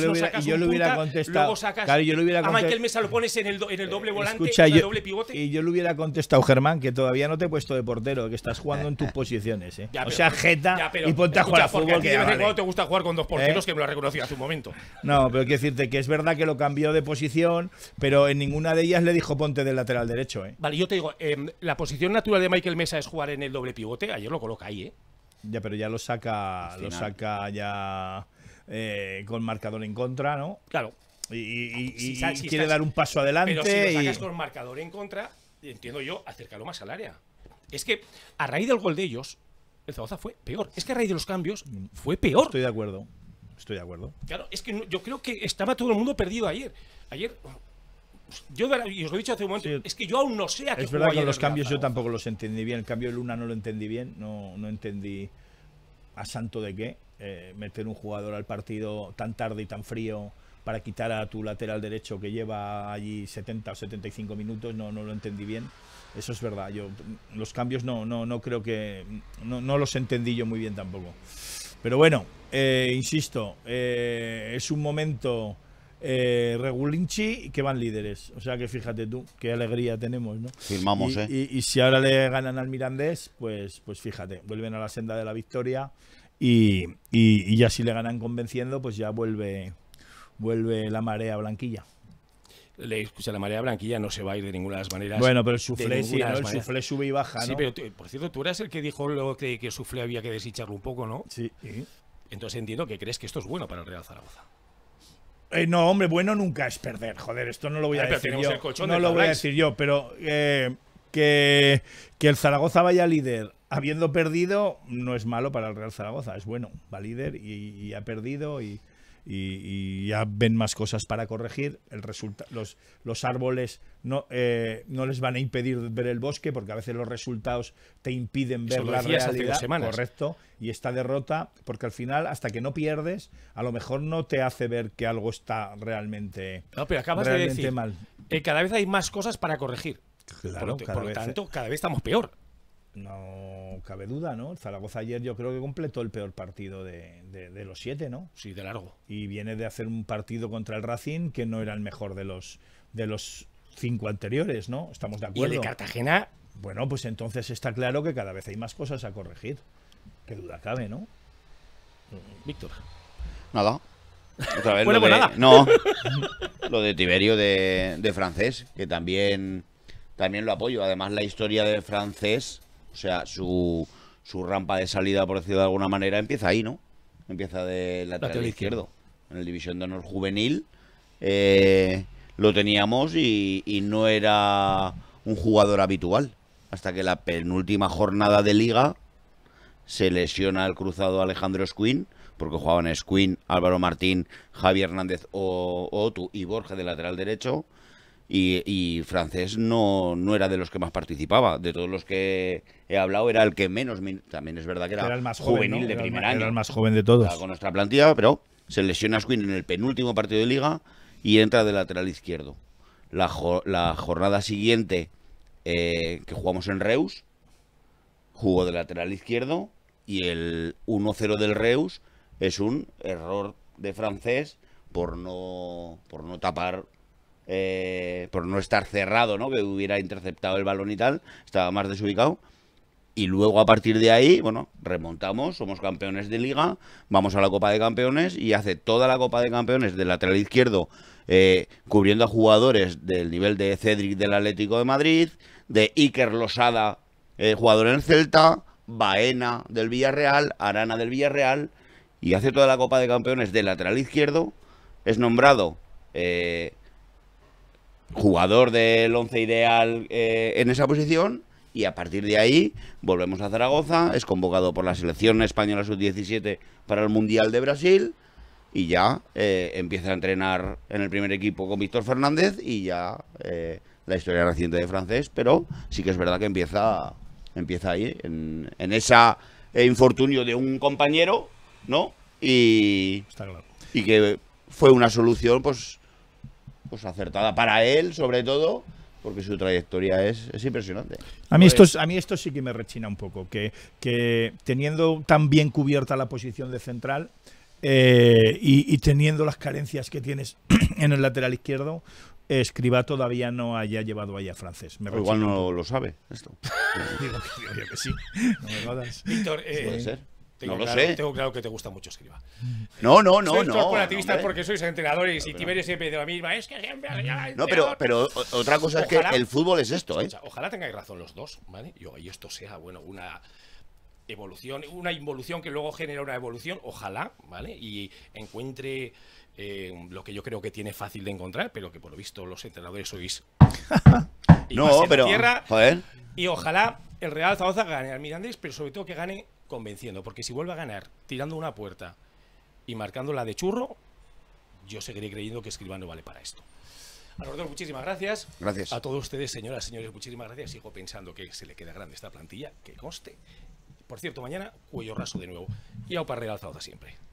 le hubiera, contestado, a Michael Mesa lo pones en el, eh, doble volante, escucha, en el doble pivote. y yo le hubiera contestado, Germán, que todavía no te he puesto de portero, que estás jugando en tus posiciones. ¿eh? o sea, Jeta y ponte a jugar a fútbol. Que vale. te gusta jugar con dos porteros, ¿Eh? que me lo has reconocido hace un momento. No, pero que decirte que es verdad que lo cambió de posición, pero en ninguna de ellas le dijo ponte del lateral derecho. ¿eh? Vale, yo te digo, em, la posición natural de Michael Mesa es jugar en el doble pivote, ayer lo coloca ahí, ¿eh? Ya, pero ya lo saca, lo saca ya eh, con marcador en contra, ¿no? Claro. Y, quiere dar un paso adelante. Pero si lo sacas con marcador en contra, entiendo yo, acércalo más al área. Es que a raíz del gol de ellos, el Zaragoza fue peor. Es que a raíz de los cambios mm. fue peor. Estoy de acuerdo. Estoy de acuerdo. Claro, es que yo creo que estaba todo el mundo perdido ayer. Ayer yo y os lo he dicho hace un momento, es que yo aún no sé a qué Es verdad que los cambios yo tampoco los entendí bien. El cambio de Luna no lo entendí bien, no, no entendí a santo de qué eh, meter un jugador al partido tan tarde y tan frío para quitar a tu lateral derecho que lleva allí 70 o 75 minutos, no, no lo entendí bien. Eso es verdad, yo los cambios no, no, no creo que, no, no los entendí yo muy bien tampoco. Pero bueno, eh, insisto, eh, es un momento eh, Regulinci que van líderes. O sea que fíjate tú, qué alegría tenemos, ¿no? Firmamos, ¿eh? y, si ahora le ganan al Mirandés, pues, pues fíjate, vuelven a la senda de la victoria y, ya si le ganan convenciendo, pues ya vuelve, vuelve la marea blanquilla. Le, la marea blanquilla no se va a ir de ninguna de las maneras. Bueno, pero el suflé, el sube y baja. Sí, pero por cierto, tú eras el que dijo luego que, que el había que deshicharlo un poco, ¿no? Sí. Entonces entiendo que crees que esto es bueno para el Real Zaragoza. Eh, no, hombre, bueno nunca es perder. Joder, esto no lo voy a decir yo. No lo voy a decir yo, pero eh, que, que el Zaragoza vaya líder habiendo perdido no es malo para el Real Zaragoza. Es bueno, va líder y ha perdido y, y, ya ven más cosas para corregir. El los, los árboles no, eh, no les van a impedir ver el bosque porque a veces los resultados te impiden ver la realidad. Correcto. Y esta derrota, porque al final, hasta que no pierdes, a lo mejor no te hace ver que algo está realmente, no, pero acabas de decir, mal. cada vez hay más cosas para corregir. Claro, por, tanto, eh. cada vez estamos peor no cabe duda, ¿no? Zaragoza ayer yo creo que completó el peor partido de, los siete, ¿no? Sí, de largo. Y viene de hacer un partido contra el Racing que no era el mejor de los, de los cinco anteriores, ¿no? Estamos de acuerdo. Y el de Cartagena. Bueno, pues entonces está claro que cada vez hay más cosas a corregir. Qué duda cabe, ¿no? Víctor. Nada. Otra vez pues No. lo de Tiberio de, francés, que también, también lo apoyo. Además, la historia de francés o sea, su, su rampa de salida, por decirlo de alguna manera, empieza ahí, ¿no? Empieza de lateral, izquierdo. En el División de Honor Juvenil eh, lo teníamos y, no era un jugador habitual. Hasta que la penúltima jornada de liga se lesiona el cruzado Alejandro Squin, porque jugaban squin Álvaro Martín, Javier Hernández o Otu y Borja de lateral derecho. Y, francés no, era de los que más participaba. De todos los que he hablado, era el que menos. También es verdad que era, el más juvenil joven, de primer Era el más joven de todos. con nuestra plantilla, pero se lesiona a en el penúltimo partido de liga y entra de lateral izquierdo. La, jornada siguiente eh, que jugamos en Reus, jugó de lateral izquierdo y el 1-0 del Reus es un error de francés por por no tapar eh, por no estar cerrado, ¿no? Que hubiera interceptado el balón y tal, estaba más desubicado. Y luego a partir de ahí, bueno, remontamos, somos campeones de liga, vamos a la Copa de Campeones y hace toda la Copa de Campeones del lateral izquierdo, eh, cubriendo a jugadores del nivel de Cedric del Atlético de Madrid, de Iker Losada, eh, jugador en el Celta, Baena del Villarreal, Arana del Villarreal, y hace toda la Copa de Campeones del lateral izquierdo, es nombrado jugador del once ideal eh, en esa posición y a partir de ahí volvemos a Zaragoza, es convocado por la selección española sub-17 para el Mundial de Brasil y ya eh, empieza a entrenar en el primer equipo con Víctor Fernández y ya eh, la historia reciente de francés, pero sí que es verdad que empieza, empieza ahí, en, en infortunio de un compañero, ¿no? Y, Está claro. y que fue una solución, pues pues acertada para él, sobre todo, porque su trayectoria es, impresionante. A mí, esto, pues a mí esto sí que me rechina un poco, que, teniendo tan bien cubierta la posición de central eh, y, teniendo las carencias que tienes en el lateral izquierdo, Escriba todavía no haya llevado allá francés. Me igual no lo sabe esto. sí. No me Víctor, eh, ser? Tengo no lo sé. Tengo claro que te gusta mucho Escriba. No, no, no, no. corporativistas ¿eh? porque sois entrenadores y Tiberio siempre dice lo mismo. Es que No, pero, otra cosa es que el fútbol es esto, ¿eh? Ojalá tengáis razón los dos, ¿vale? y esto sea, bueno, una evolución, una involución que luego genera una evolución, ojalá, ¿vale? Y encuentre eh, lo que yo creo que tiene fácil de encontrar, pero que por lo visto los entrenadores sois. no, pero. Tierra, Y ojalá el Real Zaragoza gane al Mirandés, pero sobre todo que gane convenciendo, porque si vuelve a ganar tirando una puerta y la de churro, yo seguiré creyendo que Escribano vale para esto. dos muchísimas gracias. Gracias. A todos ustedes, señoras, señores, muchísimas gracias. Sigo pensando que se le queda grande esta plantilla, que coste. Por cierto, mañana cuello raso de nuevo y aupa alzada siempre.